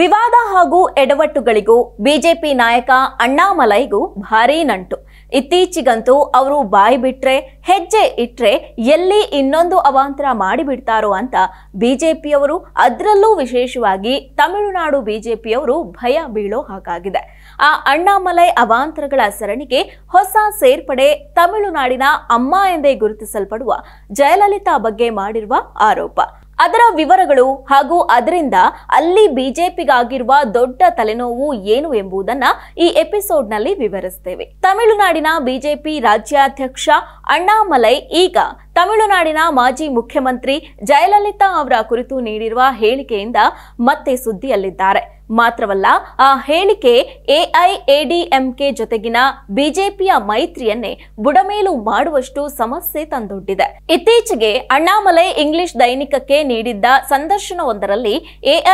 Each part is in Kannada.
ವಿವಾದ ಹಾಗೂ ಎಡವಟ್ಟುಗಳಿಗೂ ಬಿಜೆಪಿ ನಾಯಕ ಅಣ್ಣಾಮಲೈಗೂ ಭಾರೀ ನಂಟು ಇತ್ತೀಚೆಗಂತೂ ಅವರು ಬಾಯಿ ಬಿಟ್ರೆ ಹೆಜ್ಜೆ ಇಟ್ರೆ ಎಲ್ಲಿ ಇನ್ನೊಂದು ಅವಾಂತರ ಮಾಡಿಬಿಡ್ತಾರೋ ಅಂತ ಬಿಜೆಪಿಯವರು ಅದರಲ್ಲೂ ವಿಶೇಷವಾಗಿ ತಮಿಳುನಾಡು ಬಿಜೆಪಿಯವರು ಭಯ ಬೀಳೋ ಹಾಗಾಗಿದೆ ಆ ಅಣ್ಣಾಮಲೈ ಅವಾಂತರಗಳ ಸರಣಿಗೆ ಹೊಸ ಸೇರ್ಪಡೆ ತಮಿಳುನಾಡಿನ ಅಮ್ಮ ಎಂದೇ ಗುರುತಿಸಲ್ಪಡುವ ಜಯಲಲಿತಾ ಬಗ್ಗೆ ಮಾಡಿರುವ ಆರೋಪ ಅದರ ವಿವರಗಳು ಹಾಗೂ ಅದರಿಂದ ಅಲ್ಲಿ ಬಿಜೆಪಿಗಾಗಿರುವ ದೊಡ್ಡ ತಲೆನೋವು ಏನು ಎಂಬುದನ್ನ ಈ ಎಪಿಸೋಡ್ನಲ್ಲಿ ವಿವರಿಸುತ್ತೇವೆ ತಮಿಳುನಾಡಿನ ಬಿಜೆಪಿ ರಾಜ್ಯಾಧ್ಯಕ್ಷ ಅಣ್ಣಾಮಲೈ ಈಗ ತಮಿಳುನಾಡಿನ ಮಾಜಿ ಮುಖ್ಯಮಂತ್ರಿ ಜಯಲಲಿತಾ ಅವರ ಕುರಿತು ನೀಡಿರುವ ಹೇಳಿಕೆಯಿಂದ ಮತ್ತೆ ಸುದ್ದಿಯಲ್ಲಿದ್ದಾರೆ ಮಾತ್ರವಲ್ಲ ಆ ಹೇಳಿಕೆ ಎಐಎಡಿಎಂಕೆ ಜೊತೆಗಿನ ಬಿಜೆಪಿಯ ಮೈತ್ರಿಯನ್ನೇ ಬುಡಮೇಲು ಮಾಡುವಷ್ಟು ಸಮಸ್ಯೆ ತಂದೊಡ್ಡಿದೆ ಇತ್ತೀಚೆಗೆ ಅಣ್ಣಾಮಲೈ ಇಂಗ್ಲಿಷ್ ದೈನಿಕಕ್ಕೆ ನೀಡಿದ್ದ ಸಂದರ್ಶನವೊಂದರಲ್ಲಿ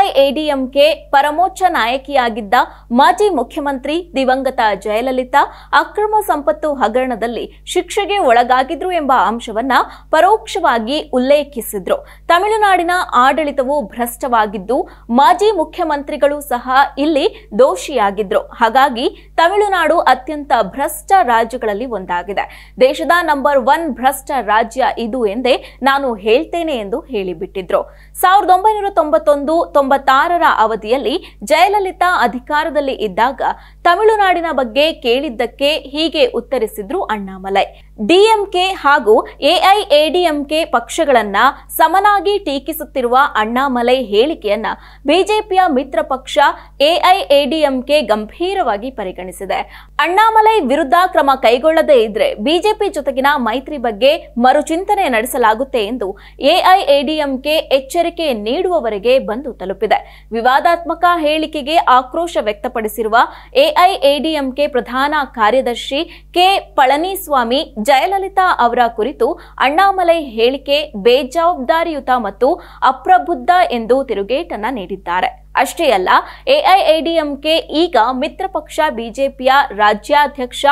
ಎಐಎಡಿಎಂಕೆ ಪರಮೋಚ್ಚ ನಾಯಕಿಯಾಗಿದ್ದ ಮಾಜಿ ಮುಖ್ಯಮಂತ್ರಿ ದಿವಂಗತ ಜಯಲಲಿತಾ ಅಕ್ರಮ ಸಂಪತ್ತು ಹಗರಣದಲ್ಲಿ ಶಿಕ್ಷೆಗೆ ಒಳಗಾಗಿದ್ರು ಎಂಬ ಅಂಶವನ್ನ ಪರೋಕ್ಷವಾಗಿ ಉಲ್ಲೇಖಿಸಿದ್ರು ತಮಿಳುನಾಡಿನ ಆಡಳಿತವು ಭ್ರಷ್ಟವಾಗಿದ್ದು ಮಾಜಿ ಮುಖ್ಯಮಂತ್ರಿಗಳು ಸಹ ಇಲ್ಲಿ ದೋಷಿಯಾಗಿದ್ರು ಹಾಗಾಗಿ ತಮಿಳುನಾಡು ಅತ್ಯಂತ ಭ್ರಷ್ಟ ರಾಜ್ಯಗಳಲ್ಲಿ ಒಂದಾಗಿದೆ ದೇಶದ ನಂಬರ್ ಒನ್ ಭ್ರಷ್ಟ ರಾಜ್ಯ ಇದು ಎಂದೇ ನಾನು ಹೇಳ್ತೇನೆ ಎಂದು ಹೇಳಿಬಿಟ್ಟಿದ್ರು ಸಾವಿರದ ಒಂಬೈನೂರ ತೊಂಬತ್ತೊಂದು ತೊಂಬತ್ತಾರರ ಅವಧಿಯಲ್ಲಿ ಜಯಲಲಿತಾ ಅಧಿಕಾರದಲ್ಲಿ ಇದ್ದಾಗ ತಮಿಳುನಾಡಿನ ಬಗ್ಗೆ ಕೇಳಿದ್ದಕ್ಕೆ ಹೀಗೆ ಉತ್ತರಿಸಿದ್ರು ಅಣ್ಣಾಮಲೈ ಡಿಎಂಕೆ ಹಾಗೂ ಎಐಎಡಿಎಂಕೆ ಪಕ್ಷಗಳನ್ನ ಸಮನಾಗಿ ಟೀಕಿಸುತ್ತಿರುವ ಅಣ್ಣಾಮಲೈ ಹೇಳಿಕೆಯನ್ನ ಬಿಜೆಪಿಯ ಮಿತ್ರ ಪಕ್ಷ ಎಐಎಡಿಎಂಕೆ ಗಂಭೀರವಾಗಿ ಪರಿಗಣಿಸಿದೆ ಅಣ್ಣಾಮಲೈ ವಿರುದ್ಧ ಕ್ರಮ ಕೈಗೊಳ್ಳದೇ ಇದ್ರೆ ಬಿಜೆಪಿ ಜೊತೆಗಿನ ಮೈತ್ರಿ ಬಗ್ಗೆ ಮರುಚಿಂತನೆ ನಡೆಸಲಾಗುತ್ತೆ ಎಂದು ಎಐಎಡಿಎಂಕೆ ಎಚ್ಚರಿಕೆ ನೀಡುವವರೆಗೆ ಬಂದು ತಲುಪಿದೆ ವಿವಾದಾತ್ಮಕ ಹೇಳಿಕೆಗೆ ಆಕ್ರೋಶ ವ್ಯಕ್ತಪಡಿಸಿರುವ ಎಐಎಡಿಎಂಕೆ ಪ್ರಧಾನ ಕಾರ್ಯದರ್ಶಿ ಕೆ ಪಳನಿಸ್ವಾಮಿ ಜಯಲಲಿತಾ ಅವರ ಕುರಿತು ಅಣ್ಣಾಮಲೈ ಹೇಳಿಕೆ ಬೇಜವಾಬ್ದಾರಿಯುತ ಮತ್ತು ಅಪ್ರಬುದ್ಧ ಎಂದು ತಿರುಗೇಟನ್ನು ನೀಡಿದ್ದಾರೆ ಅಷ್ಟೇ ಅಲ್ಲ ಎಐಎಡಿಎಂಕೆ ಈಗ ಮಿತ್ರ ಪಕ್ಷ ಬಿಜೆಪಿಯ ರಾಜ್ಯಾಧ್ಯಕ್ಷ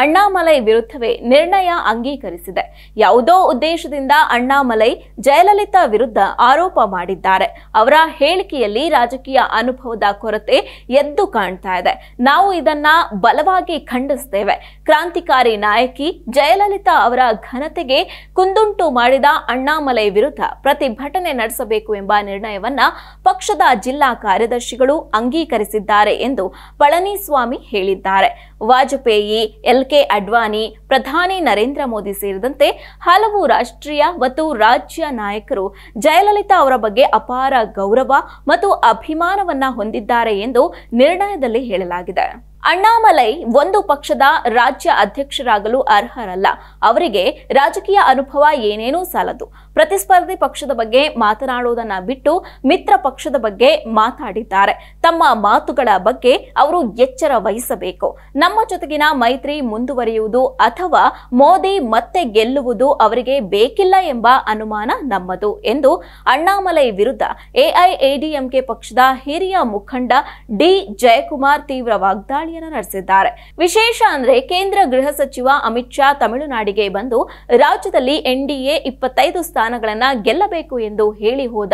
ಅಣ್ಣಾಮಲೈ ವಿರುದ್ಧವೇ ನಿರ್ಣಯ ಅಂಗೀಕರಿಸಿದೆ ಯಾವುದೋ ಉದ್ದೇಶದಿಂದ ಅಣ್ಣಾಮಲೈ ಜಯಲಲಿತಾ ವಿರುದ್ಧ ಆರೋಪ ಮಾಡಿದ್ದಾರೆ ಅವರ ಹೇಳಿಕೆಯಲ್ಲಿ ರಾಜಕೀಯ ಅನುಭವದ ಕೊರತೆ ಎದ್ದು ಕಾಣ್ತಾ ಇದೆ ನಾವು ಇದನ್ನ ಬಲವಾಗಿ ಖಂಡಿಸ್ತೇವೆ ಕ್ರಾಂತಿಕಾರಿ ನಾಯಕಿ ಜಯಲಲಿತಾ ಅವರ ಘನತೆಗೆ ಕುಂದುಂಟು ಮಾಡಿದ ಅಣ್ಣಾಮಲೈ ವಿರುದ್ಧ ಪ್ರತಿಭಟನೆ ನಡೆಸಬೇಕು ಎಂಬ ನಿರ್ಣಯವನ್ನ ಪಕ್ಷದ ಜಿಲ್ಲಾ ಕಾರ್ಯದರ್ಶಿಗಳು ಅಂಗೀಕರಿಸಿದ್ದಾರೆ ಎಂದು ಪಳನಿಸ್ವಾಮಿ ಹೇಳಿದ್ದಾರೆ ವಾಜಪೇಯಿ ಎಲ್ಕೆ ಅಡ್ವಾನಿ ಪ್ರಧಾನಿ ನರೇಂದ್ರ ಮೋದಿ ಸೇರಿದಂತೆ ಹಲವು ರಾಷ್ಟ್ರೀಯ ಮತ್ತು ರಾಜ್ಯ ನಾಯಕರು ಜಯಲಲಿತಾ ಅವರ ಬಗ್ಗೆ ಅಪಾರ ಗೌರವ ಮತ್ತು ಅಭಿಮಾನವನ್ನ ಹೊಂದಿದ್ದಾರೆ ಎಂದು ನಿರ್ಣಯದಲ್ಲಿ ಹೇಳಲಾಗಿದೆ ಅಣ್ಣಾಮಲೈ ಒಂದು ಪಕ್ಷದ ರಾಜ್ಯ ಅಧ್ಯಕ್ಷರಾಗಲು ಅರ್ಹರಲ್ಲ ಅವರಿಗೆ ರಾಜಕೀಯ ಅನುಭವ ಏನೇನೂ ಸಾಲದು ಪ್ರತಿಸ್ಪರ್ಧಿ ಪಕ್ಷದ ಬಗ್ಗೆ ಮಾತನಾಡುವುದನ್ನ ಬಿಟ್ಟು ಮಿತ್ರ ಪಕ್ಷದ ಬಗ್ಗೆ ಮಾತಾಡಿದ್ದಾರೆ ತಮ್ಮ ಮಾತುಗಳ ಬಗ್ಗೆ ಅವರು ಎಚ್ಚರ ವಹಿಸಬೇಕು ನಮ್ಮ ಜೊತೆಗಿನ ಮೈತ್ರಿ ಮುಂದುವರಿಯುವುದು ಅಥವಾ ಮೋದಿ ಮತ್ತೆ ಗೆಲ್ಲುವುದು ಅವರಿಗೆ ಬೇಕಿಲ್ಲ ಎಂಬ ಅನುಮಾನ ನಮ್ಮದು ಎಂದು ಅಣ್ಣಾಮಲೈ ವಿರುದ್ಧ ಎಐಎಡಿಎಂಕೆ ಪಕ್ಷದ ಹಿರಿಯ ಮುಖಂಡ ಡಿ ಜಯಕುಮಾರ್ ತೀವ್ರ ವಾಗ್ದಾಳಿಯನ್ನು ನಡೆಸಿದ್ದಾರೆ ವಿಶೇಷ ಅಂದ್ರೆ ಕೇಂದ್ರ ಗೃಹ ಸಚಿವ ಅಮಿತ್ ಶಾ ತಮಿಳುನಾಡಿಗೆ ಬಂದು ರಾಜ್ಯದಲ್ಲಿ ಎನ್ಡಿಎ ಇಪ್ಪತ್ತೈದು ಸ್ಥಾನ ಸ್ಥಾನಗಳನ್ನ ಗೆಲ್ಲಬೇಕು ಎಂದು ಹೇಳಿ ಹೋದ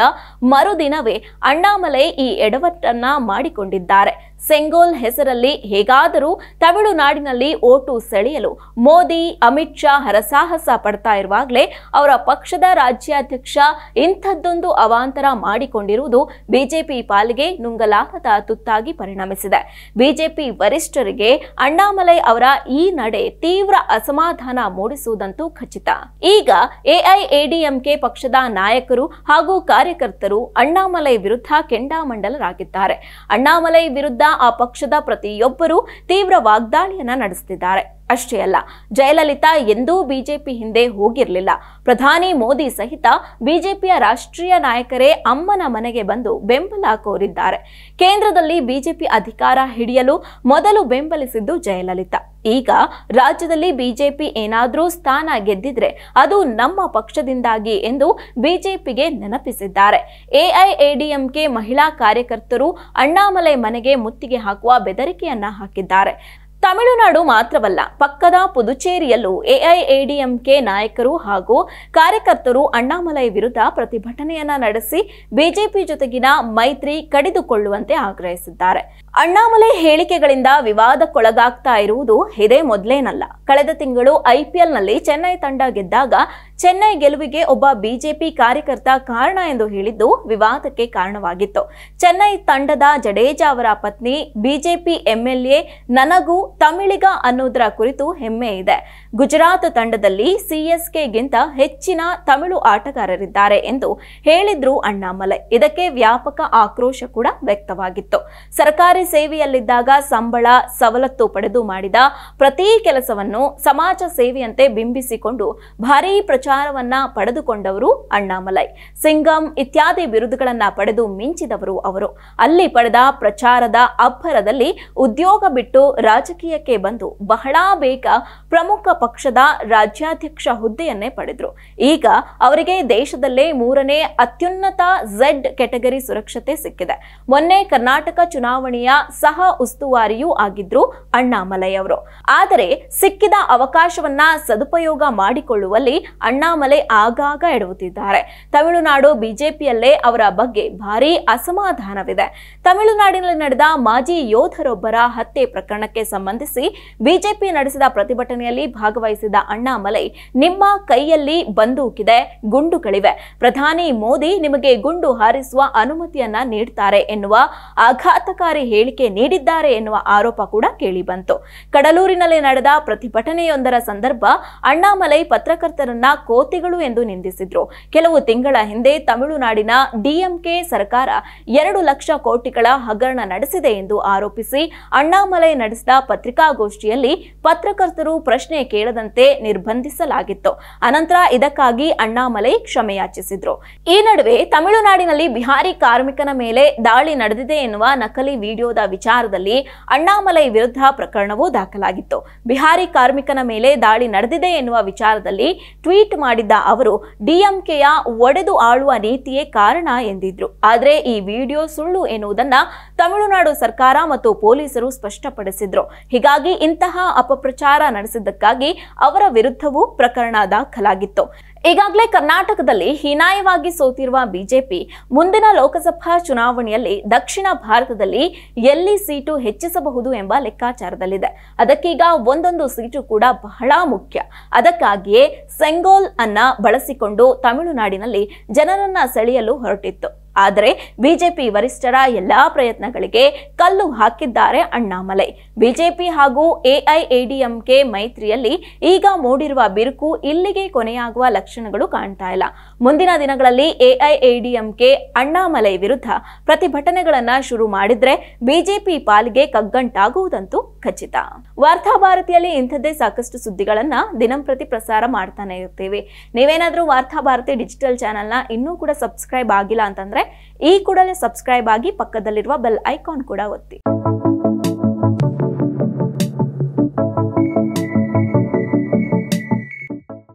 ಮರುದಿನವೇ ಅಣ್ಣಾಮಲೈ ಈ ಎಡವಟ್ಟನ್ನ ಮಾಡಿಕೊಂಡಿದ್ದಾರೆ ಸೆಂಗೋಲ್ ಹೆಸರಲ್ಲಿ ಹೇಗಾದರೂ ತಮಿಳುನಾಡಿನಲ್ಲಿ ಓಟು ಸೆಳೆಯಲು ಮೋದಿ ಅಮಿತ್ ಶಾ ಹರಸಾಹಸ ಪಡ್ತಾ ಇರುವಾಗಲೇ ಅವರ ಪಕ್ಷದ ರಾಜ್ಯಾಧ್ಯಕ್ಷ ಇಂಥದ್ದೊಂದು ಅವಾಂತರ ಮಾಡಿಕೊಂಡಿರುವುದು ಬಿಜೆಪಿ ಪಾಲಿಗೆ ನುಂಗಲಾಗದ ತುತ್ತಾಗಿ ಪರಿಣಮಿಸಿದೆ ಬಿಜೆಪಿ ವರಿಷ್ಠರಿಗೆ ಅಣ್ಣಾಮಲೈ ಅವರ ಈ ನಡೆ ತೀವ್ರ ಅಸಮಾಧಾನ ಮೂಡಿಸುವುದಂತೂ ಖಚಿತ ಈಗ ಎಐಎಡಿಎಂಕೆ ಪಕ್ಷದ ನಾಯಕರು ಹಾಗೂ ಕಾರ್ಯಕರ್ತರು ಅಣ್ಣಾಮಲೈ ವಿರುದ್ಧ ಕೆಂಡಾಮಂಡಲರಾಗಿದ್ದಾರೆ ಅಣ್ಣಾಮಲೈ ವಿರುದ್ಧ ಆ ಪಕ್ಷದ ಪ್ರತಿಯೊಬ್ಬರೂ ತೀವ್ರ ವಾಗ್ದಾಳಿಯನ್ನ ನಡೆಸುತ್ತಿದ್ದಾರೆ ಅಷ್ಟೇ ಅಲ್ಲ ಜಯಲಲಿತಾ ಎಂದೂ ಬಿಜೆಪಿ ಹಿಂದೆ ಹೋಗಿರಲಿಲ್ಲ ಪ್ರಧಾನಿ ಮೋದಿ ಸಹಿತ ಬಿಜೆಪಿಯ ರಾಷ್ಟ್ರೀಯ ನಾಯಕರೇ ಅಮ್ಮನ ಮನೆಗೆ ಬಂದು ಬೆಂಬಲ ಕೋರಿದ್ದಾರೆ ಕೇಂದ್ರದಲ್ಲಿ ಬಿಜೆಪಿ ಅಧಿಕಾರ ಹಿಡಿಯಲು ಮೊದಲು ಬೆಂಬಲಿಸಿದ್ದು ಜಯಲಲಿತಾ ಈಗ ರಾಜ್ಯದಲ್ಲಿ ಬಿಜೆಪಿ ಏನಾದರೂ ಸ್ಥಾನ ಗೆದ್ದಿದ್ರೆ ಅದು ನಮ್ಮ ಪಕ್ಷದಿಂದಾಗಿ ಎಂದು ಬಿಜೆಪಿಗೆ ನೆನಪಿಸಿದ್ದಾರೆ ಎಐಎಡಿಎಂಕೆ ಮಹಿಳಾ ಕಾರ್ಯಕರ್ತರು ಅಣ್ಣಾಮಲೈ ಮನೆಗೆ ಮುತ್ತಿಗೆ ಹಾಕುವ ಬೆದರಿಕೆಯನ್ನ ಹಾಕಿದ್ದಾರೆ ತಮಿಳುನಾಡು ಮಾತ್ರವಲ್ಲ ಪಕ್ಕದ ಪುದುಚೇರಿಯಲ್ಲೂ ಎಐಎಡಿಎಂಕೆ ನಾಯಕರು ಹಾಗೂ ಕಾರ್ಯಕರ್ತರು ಅಣ್ಣಾಮಲೈ ವಿರುದ್ಧ ಪ್ರತಿಭಟನೆಯನ್ನ ನಡೆಸಿ ಬಿಜೆಪಿ ಜೊತೆಗಿನ ಮೈತ್ರಿ ಕಡಿದುಕೊಳ್ಳುವಂತೆ ಆಗ್ರಹಿಸಿದ್ದಾರೆ ಅಣ್ಣಾಮಲೈ ಹೇಳಿಕೆಗಳಿಂದ ವಿವಾದಕ್ಕೊಳಗಾಗ್ತಾ ಇರುವುದು ಇದೇ ಮೊದಲೇನಲ್ಲ ಕಳೆದ ತಿಂಗಳು ಐಪಿಎಲ್ನಲ್ಲಿ ಚೆನ್ನೈ ತಂಡ ಗೆದ್ದಾಗ ಚೆನ್ನೈ ಗೆಲುವಿಗೆ ಒಬ್ಬ ಬಿಜೆಪಿ ಕಾರ್ಯಕರ್ತ ಕಾರಣ ಎಂದು ಹೇಳಿದ್ದು ವಿವಾದಕ್ಕೆ ಕಾರಣವಾಗಿತ್ತು ಚೆನ್ನೈ ತಂಡದ ಜಡೇಜಾ ಅವರ ಪತ್ನಿ ಬಿಜೆಪಿ ಎಂಎಲ್ಎ ನನಗೂ ತಮಿಳಿಗ ಅನ್ನೋದರ ಕುರಿತು ಹೆಮ್ಮೆ ಇದೆ ಗುಜರಾತ್ ತಂಡದಲ್ಲಿ ಸಿಎಸ್ಕೆಗಿಂತ ಹೆಚ್ಚಿನ ತಮಿಳು ಆಟಗಾರರಿದ್ದಾರೆ ಎಂದು ಹೇಳಿದ್ರು ಅಣ್ಣಾಮಲೆ ಇದಕ್ಕೆ ವ್ಯಾಪಕ ಆಕ್ರೋಶ ಕೂಡ ವ್ಯಕ್ತವಾಗಿತ್ತು ಸರ್ಕಾರಿ ಸೇವೆಯಲ್ಲಿದ್ದಾಗ ಸಂಬಳ ಸವಲತ್ತು ಪಡೆದು ಮಾಡಿದ ಪ್ರತಿ ಕೆಲಸವನ್ನು ಸಮಾಜ ಸೇವೆಯಂತೆ ಬಿಂಬಿಸಿಕೊಂಡು ಭಾರೀ ಪ್ರಚಾರ ಪ್ರಚಾರವನ್ನ ಪಡೆದುಕೊಂಡವರು ಅಣ್ಣಾಮಲೈ ಸಿಂಗಂ ಇತ್ಯಾದಿ ಬಿರುದುಗಳನ್ನ ಪಡೆದು ಮಿಂಚಿದವರು ಅವರು ಅಲ್ಲಿ ಪಡೆದ ಪ್ರಚಾರದ ಅಬ್ಬರದಲ್ಲಿ ಉದ್ಯೋಗ ಬಿಟ್ಟು ರಾಜಕೀಯಕ್ಕೆ ಬಂದು ಬಹಳ ಬೇಗ ಪ್ರಮುಖ ಪಕ್ಷದ ರಾಜ್ಯಾಧ್ಯಕ್ಷ ಹುದ್ದೆಯನ್ನೇ ಪಡೆದ್ರು ಈಗ ಅವರಿಗೆ ದೇಶದಲ್ಲೇ ಮೂರನೇ ಅತ್ಯುನ್ನತ ಝೆಡ್ ಕೆಟಗರಿ ಸುರಕ್ಷತೆ ಸಿಕ್ಕಿದೆ ಮೊನ್ನೆ ಕರ್ನಾಟಕ ಚುನಾವಣೆಯ ಸಹ ಉಸ್ತುವಾರಿಯೂ ಆಗಿದ್ರು ಅಣ್ಣಾಮಲೈ ಅವರು ಆದರೆ ಸಿಕ್ಕಿದ ಅವಕಾಶವನ್ನ ಸದುಪಯೋಗ ಮಾಡಿಕೊಳ್ಳುವಲ್ಲಿ ಅಣ್ಣಾಮಲೆ ಆಗಾಗ ಎಡವುತ್ತಿದ್ದಾರೆ ತಮಿಳುನಾಡು ಬಿಜೆಪಿಯಲ್ಲೇ ಅವರ ಬಗ್ಗೆ ಭಾರಿ ಅಸಮಾಧಾನವಿದೆ ತಮಿಳುನಾಡಿನಲ್ಲಿ ನಡೆದ ಮಾಜಿ ಯೋಧರೊಬ್ಬರ ಹತ್ಯೆ ಪ್ರಕರಣಕ್ಕೆ ಸಂಬಂಧಿಸಿ ಬಿಜೆಪಿ ನಡೆಸಿದ ಪ್ರತಿಭಟನೆಯಲ್ಲಿ ಭಾಗವಹಿಸಿದ ಅಣ್ಣಾಮಲೈ ನಿಮ್ಮ ಕೈಯಲ್ಲಿ ಬಂದೂಕಿದೆ ಗುಂಡುಗಳಿವೆ ಪ್ರಧಾನಿ ಮೋದಿ ನಿಮಗೆ ಗುಂಡು ಹಾರಿಸುವ ಅನುಮತಿಯನ್ನ ನೀಡುತ್ತಾರೆ ಎನ್ನುವ ಆಘಾತಕಾರಿ ಹೇಳಿಕೆ ನೀಡಿದ್ದಾರೆ ಎನ್ನುವ ಆರೋಪ ಕೂಡ ಕೇಳಿಬಂತು ಕಡಲೂರಿನಲ್ಲಿ ನಡೆದ ಪ್ರತಿಭಟನೆಯೊಂದರ ಸಂದರ್ಭ ಅಣ್ಣಾಮಲೈ ಪತ್ರಕರ್ತರನ್ನ ಕೋತಿಗಳು ಎಂದು ನಿಂದಿಸಿದ್ರು ಕೆಲವು ತಿಂಗಳ ಹಿಂದೆ ತಮಿಳುನಾಡಿನ ಡಿಎಂಕೆ ಸರ್ಕಾರ ಎರಡು ಲಕ್ಷ ಕೋಟಿಗಳ ಹಗರಣ ನಡೆಸಿದೆ ಎಂದು ಆರೋಪಿಸಿ ಅಣ್ಣಾಮಲೈ ನಡೆಸಿದ ಪತ್ರಿಕಾಗೋಷ್ಠಿಯಲ್ಲಿ ಪತ್ರಕರ್ತರು ಪ್ರಶ್ನೆ ಕೇಳದಂತೆ ನಿರ್ಬಂಧಿಸಲಾಗಿತ್ತು ಅನಂತರ ಇದಕ್ಕಾಗಿ ಅಣ್ಣಾಮಲೈ ಕ್ಷಮೆಯಾಚಿಸಿದ್ರು ಈ ನಡುವೆ ತಮಿಳುನಾಡಿನಲ್ಲಿ ಬಿಹಾರಿ ಕಾರ್ಮಿಕನ ಮೇಲೆ ದಾಳಿ ನಡೆದಿದೆ ಎನ್ನುವ ನಕಲಿ ವಿಡಿಯೋದ ವಿಚಾರದಲ್ಲಿ ಅಣ್ಣಾಮಲೈ ವಿರುದ್ಧ ಪ್ರಕರಣವೂ ದಾಖಲಾಗಿತ್ತು ಬಿಹಾರಿ ಕಾರ್ಮಿಕನ ಮೇಲೆ ದಾಳಿ ನಡೆದಿದೆ ಎನ್ನುವ ವಿಚಾರದಲ್ಲಿ ಟ್ವೀಟ್ ಟ್ವೀಟ್ ಮಾಡಿದ್ದ ಅವರು ಡಿಎಂಕೆಯ ಒಡೆದು ಆಳುವ ನೀತಿಯೇ ಕಾರಣ ಎಂದಿದ್ರು ಆದರೆ ಈ ವಿಡಿಯೋ ಸುಳ್ಳು ಎನ್ನುವುದನ್ನ ತಮಿಳುನಾಡು ಸರ್ಕಾರ ಮತ್ತು ಪೊಲೀಸರು ಸ್ಪಷ್ಟಪಡಿಸಿದ್ರು ಹೀಗಾಗಿ ಇಂತಹ ಅಪಪ್ರಚಾರ ನಡೆಸಿದ್ದಕ್ಕಾಗಿ ಅವರ ವಿರುದ್ಧವೂ ಪ್ರಕರಣ ದಾಖಲಾಗಿತ್ತು ಈಗಾಗಲೇ ಕರ್ನಾಟಕದಲ್ಲಿ ಹೀನಾಯವಾಗಿ ಸೋತಿರುವ ಬಿಜೆಪಿ ಮುಂದಿನ ಲೋಕಸಭಾ ಚುನಾವಣೆಯಲ್ಲಿ ದಕ್ಷಿಣ ಭಾರತದಲ್ಲಿ ಎಲ್ಲಿ ಸೀಟು ಹೆಚ್ಚಿಸಬಹುದು ಎಂಬ ಲೆಕ್ಕಾಚಾರದಲ್ಲಿದೆ ಅದಕ್ಕೀಗ ಒಂದೊಂದು ಸೀಟು ಕೂಡ ಬಹಳ ಮುಖ್ಯ ಅದಕ್ಕಾಗಿಯೇ ಸೆಂಗೋಲ್ ಅನ್ನ ಬಳಸಿಕೊಂಡು ತಮಿಳುನಾಡಿನಲ್ಲಿ ಜನರನ್ನ ಸೆಳೆಯಲು ಹೊರಟಿತ್ತು ಆದರೆ ಬಿಜೆಪಿ ವರಿಷ್ಠರ ಎಲ್ಲಾ ಪ್ರಯತ್ನಗಳಿಗೆ ಕಲ್ಲು ಹಾಕಿದ್ದಾರೆ ಅಣ್ಣಾಮಲೈ ಬಿಜೆಪಿ ಹಾಗೂ ಎಐಎಡಿಎಂಕೆ ಮೈತ್ರಿಯಲ್ಲಿ ಈಗ ಮೂಡಿರುವ ಬಿರುಕು ಇಲ್ಲಿಗೆ ಕೊನೆಯಾಗುವ ಲಕ್ಷಣಗಳು ಕಾಣ್ತಾ ಇಲ್ಲ ಮುಂದಿನ ದಿನಗಳಲ್ಲಿ ಎಐಎಡಿಎಂಕೆ ಅಣ್ಣಾಮಲೈ ವಿರುದ್ಧ ಪ್ರತಿಭಟನೆಗಳನ್ನ ಶುರು ಮಾಡಿದ್ರೆ ಬಿಜೆಪಿ ಪಾಲಿಗೆ ಕಗ್ಗಂಟಾಗುವುದಂತೂ ಖಚಿತ ವಾರ್ತಾ ಭಾರತಿಯಲ್ಲಿ ಇಂಥದ್ದೇ ಸಾಕಷ್ಟು ಸುದ್ದಿಗಳನ್ನ ದಿನಂಪ್ರತಿ ಪ್ರಸಾರ ಮಾಡ್ತಾನೆ ಇರ್ತೀವಿ ನೀವೇನಾದ್ರೂ ವಾರ್ತಾ ಭಾರತಿ ಡಿಜಿಟಲ್ ಚಾನೆಲ್ನ ಇನ್ನೂ ಕೂಡ ಸಬ್ಸ್ಕ್ರೈಬ್ ಆಗಿಲ್ಲ ಅಂತಂದ್ರೆ ಈ ಕೂಡಲೇ ಸಬ್ಸ್ಕ್ರೈಬ್ ಆಗಿ ಪಕ್ಕದಲ್ಲಿರುವ ಬೆಲ್ ಐಕಾನ್ ಕೂಡ ಒತ್ತಿ